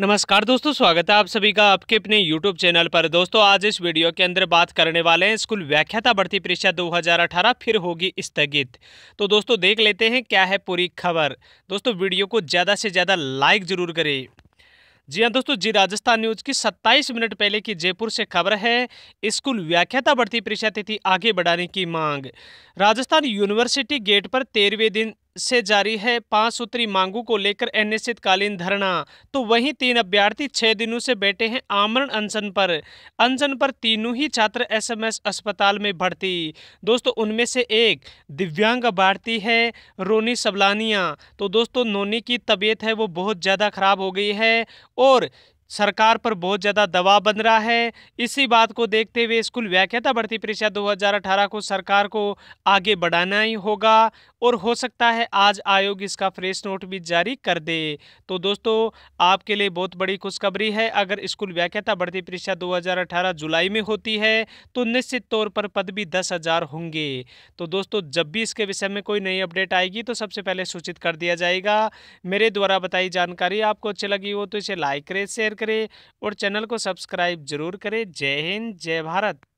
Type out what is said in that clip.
नमस्कार दोस्तों स्वागत है आप सभी का आपके अपने YouTube चैनल पर दोस्तों आज इस वीडियो के अंदर बात करने वाले हैं स्कूल व्याख्याता भर्ती परीक्षा 2018 फिर होगी स्थगित तो दोस्तों देख लेते हैं क्या है पूरी खबर दोस्तों वीडियो को ज़्यादा से ज़्यादा लाइक जरूर करें जी हाँ दोस्तों जी राजस्थान न्यूज की 27 मिनट पहले की जयपुर से खबर है स्कूल व्याख्याता भर्ती परीक्षा तिथि आगे बढ़ाने की मांग राजस्थान यूनिवर्सिटी गेट पर तेरहवें दिन से जारी है पांच सूत्री मांगों को लेकर अनिश्चितकालीन धरना तो वहीं तीन अभ्यर्थी छह दिनों से बैठे हैं आमरण अनशन पर अनशन पर तीनों ही छात्र एसएमएस अस्पताल में भर्ती दोस्तों उनमें से एक दिव्यांग भारती है रोनी सबलानिया तो दोस्तों नोनी की तबीयत है वो बहुत ज़्यादा खराब हो गई है और सरकार पर बहुत ज़्यादा दबाव बन रहा है इसी बात को देखते हुए स्कूल व्याख्याता भर्ती परीक्षा 2018 को सरकार को आगे बढ़ाना ही होगा और हो सकता है आज आयोग इसका फ्रेश नोट भी जारी कर दे तो दोस्तों आपके लिए बहुत बड़ी खुशखबरी है अगर स्कूल व्याख्याता भर्ती परीक्षा 2018 जुलाई में होती है तो निश्चित तौर पर पद भी दस हज़ार होंगे तो दोस्तों जब भी इसके विषय में कोई नई अपडेट आएगी तो सबसे पहले सूचित कर दिया जाएगा मेरे द्वारा बताई जानकारी आपको अच्छी लगी हो तो इसे लाइक करें शेयर शेयर करें और चैनल को सब्सक्राइब जरूर करें जय हिंद जय भारत